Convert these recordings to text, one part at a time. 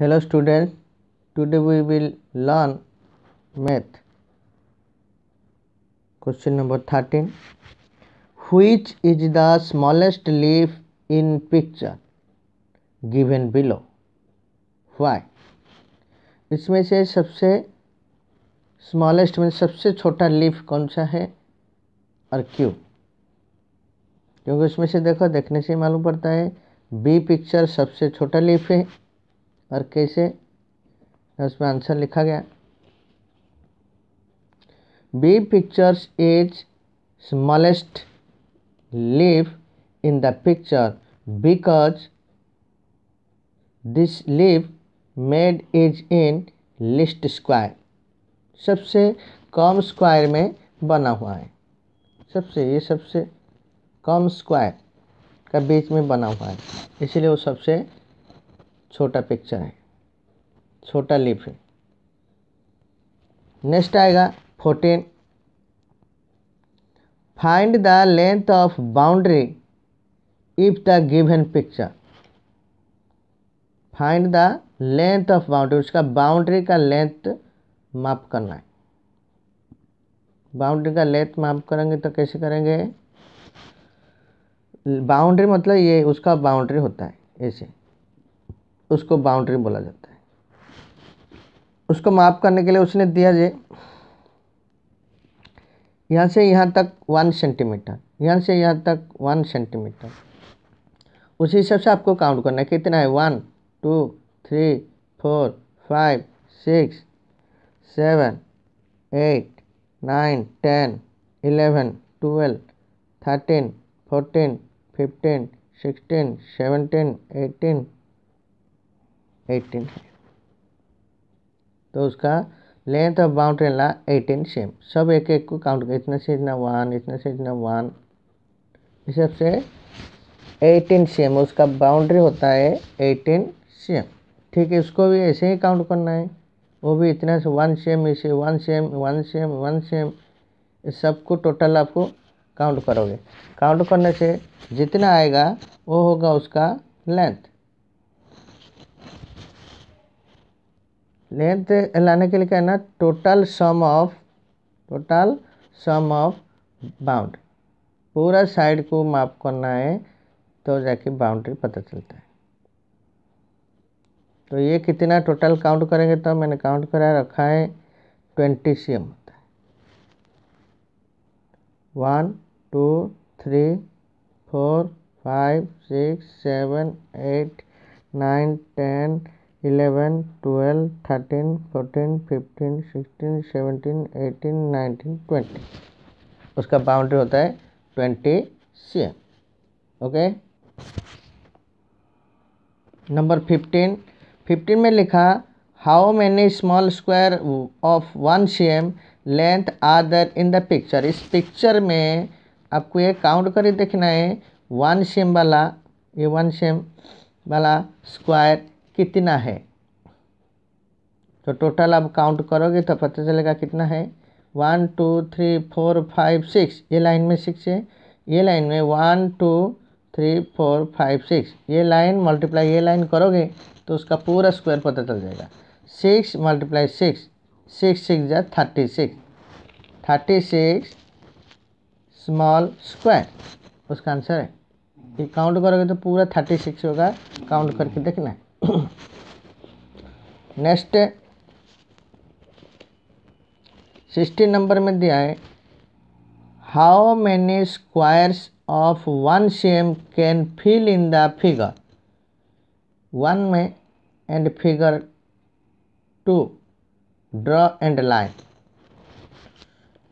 hello students today we will learn math question number 13 which is the smallest leaf in picture given below why इसमें से सबसे smallest में सबसे छोटा leaf कौन सा है और क्यों क्योंकि उसमें से देखो देखने से मालूम पड़ता है बी पिक्चर सबसे छोटा लीफ है और कैसे उसमें आंसर लिखा गया B pictures is smallest leaf in the picture because this leaf made is in least square सबसे कम स्क्वायर में बना हुआ है सबसे ये सबसे कम स्क्वायर का बीच में बना हुआ है इसलिए वो सबसे छोटा पिक्चर है छोटा लिप है नेक्स्ट आएगा fourteen find the length of boundary if the given picture find the length of boundary उसका बाउंड्री का लेंथ माप करना है बाउंड्री का लेंथ माप करेंगे तो कैसे करेंगे बाउंड्री मतलब ये उसका बाउंड्री होता है ऐसे उसको बाउंड्री बोला जाता है उसको माप करने के लिए उसने दिया जे यहाँ से यहाँ तक वन सेंटीमीटर यहाँ से यहाँ तक वन सेंटीमीटर उसी हिसाब से आपको काउंट करना है कितना है one two three four five six seven eight nine ten eleven twelve thirteen fourteen fifteen sixteen seventeen eighteen eighteen है तो उसका लेंथ ऑफ ला एटीन सेम सब एक एक को काउंट कर इतना से इतना वन इतना से इतना वन इस सबसे एटीन सेम उसका बाउंड्री होता है एटीन सेम ठीक है उसको भी ऐसे ही काउंट करना है वो भी इतना से वन सेम इसे one same one same one same इस सबको टोटल आपको काउंट करोगे काउंट करने से जितना आएगा वो होगा उसका लेंथ लेंथ लाने के लिए कहना total sum of total sum of bound पूरा साइड को माप करना है तो जाके बाउंड्री पता चलता है तो ये कितना टोटल काउंट करेंगे तो मैंने काउंट करा रखा है ट्वेंटी सी एम होता है one two three four five six seven eight nine ten eleven twelve thirteen fourteen fifteen sixteen seventeen eighteen nineteen twenty उसका बाउंड्री होता है twenty C M okay number fifteen fifteen में लिखा how many small square of one C M length are there in the picture इस पिक्चर में आपको ये काउंट कर देखना है वन सी एम वाला ये वन सी एम वाला स्क्वायर कितना है तो टोटल आप काउंट करोगे तो पता चलेगा कितना है one two three four five six ये लाइन में सिक्स है ये लाइन में one two three four five six ये लाइन मल्टीप्लाई ये लाइन करोगे तो उसका पूरा स्क्वायर पता चल जाएगा six multiply six six six जा thirty six thirty six small square उसका आंसर है ये काउंट करोगे तो पूरा थर्टी सिक्स होगा काउंट करके देखना है नेक्स्ट सिक्सटीन नंबर में दिया है how many squares of one same can fill in the figure one में and figure two draw and line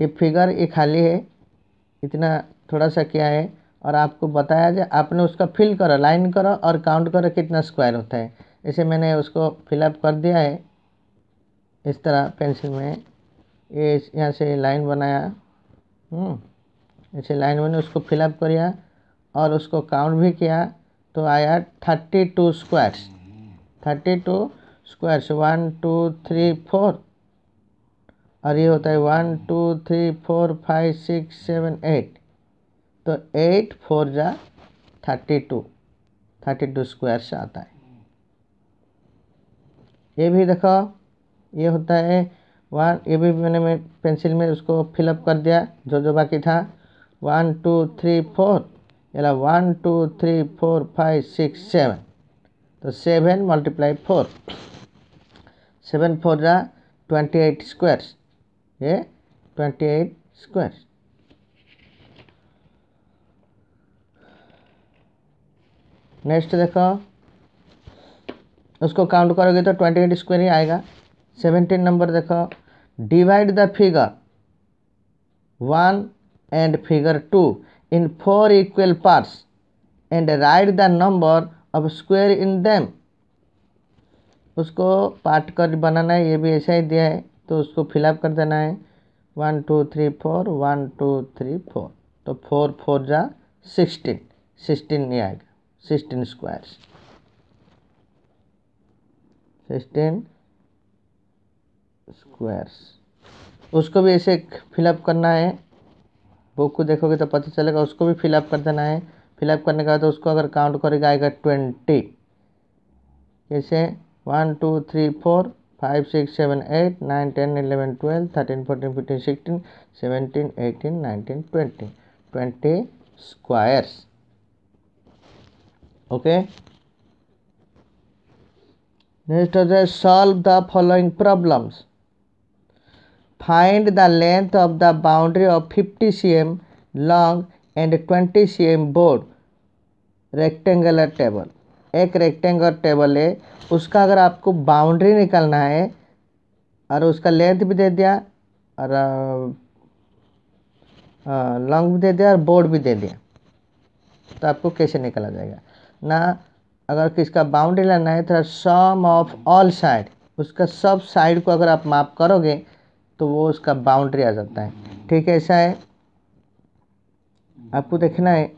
ये फिगर ये खाली है इतना थोड़ा सा क्या है और आपको बताया जाए आपने उसका फिल करो लाइन करो और काउंट करो कितना स्क्वायर होता है ऐसे मैंने उसको फिलअप कर दिया है इस तरह पेंसिल में ये यहाँ से लाइन बनाया ऐसे लाइन बनी उसको फिलअप दिया और उसको काउंट भी किया तो आया thirty two squares thirty two squares one two three four और ये होता है one two three four five six seven eight तो एट फोर जा thirty two thirty two squares आता है ये भी देखो ये होता है वन ये भी मैंने मैं पेंसिल में उसको फिलअप कर दिया जो जो बाकी था वन टू थ्री फोर या one two three four five six seven तो seven multiply four seven four जा ट्वेंटी एट स्क्वायर्स ये ट्वेंटी एट स्क्वायर्स नेक्स्ट देखो उसको काउंट करोगे तो ट्वेंटी एट स्क्वायर ही आएगा सेवेंटीन नंबर देखो divide the figure one and figure two in four equal parts and write the number of square in them उसको part कर बनाना है ये भी ऐसा ही दिया है तो उसको फिलअप कर देना है one two three four one two three four तो फोर फोर जा सिक्सटीन सिक्सटीन नहीं आएगा सिक्सटीन स्क्वायर्स सिक्सटीन स्क्वायर्स उसको भी ऐसे फिलअप करना है बुक को देखोगे तो पता चलेगा उसको भी फिलअप कर देना है फिलअप करने के बाद उसको अगर काउंट करेगा आएगा ट्वेंटी ऐसे one two three four five six seven eight nine ten eleven twelve thirteen fourteen fifteen sixteen seventeen eighteen nineteen twenty twenty squares okay next Next address solve the following problems find the length of the boundary of 50 cm long and 20 M broad rectangular table एक rectangular table है उसका अगर आपको boundary निकालना है और उसका length भी दे दिया और लॉन्ग भी दे दिया और बोर्ड भी दे दिया तो आपको कैसे निकाला जाएगा ना अगर किसका बाउंड्री लाना है तो सम ऑफ ऑल साइड उसका सब साइड को अगर आप माप करोगे तो वो उसका बाउंड्री आ जाता है ठीक है ऐसा है आपको देखना है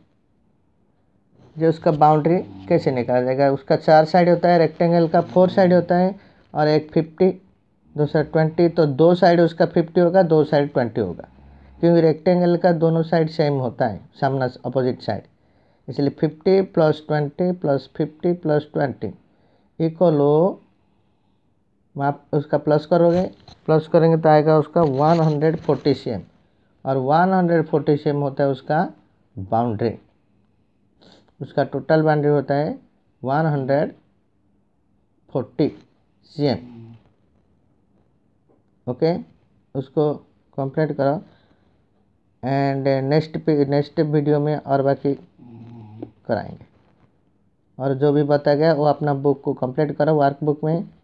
जो उसका बाउंड्री कैसे निकाला जाएगा उसका चार साइड होता है रेक्टेंगल का फोर साइड होता है और एक फिफ्टी दूसरा ट्वेंटी तो दो साइड उसका फिफ्टी होगा दो साइड ट्वेंटी होगा क्योंकि रेक्टेंगल का दोनों साइड सेम होता है सामना अपोजिट साइड इसलिए fifty plus twenty plus fifty plus twenty equal हो आप उसका प्लस करोगे प्लस करेंगे तो आएगा उसका one hundred forty C M और one hundred forty C M होता है उसका बाउंड्री उसका टोटल बाउंड्री होता है one hundred forty C M okay उसको कंप्लीट करो एंड नेक्स्ट नेक्स्ट वीडियो में और बाकी कराएंगे और जो भी बताया गया वो अपना बुक को कंप्लीट करो वर्कबुक में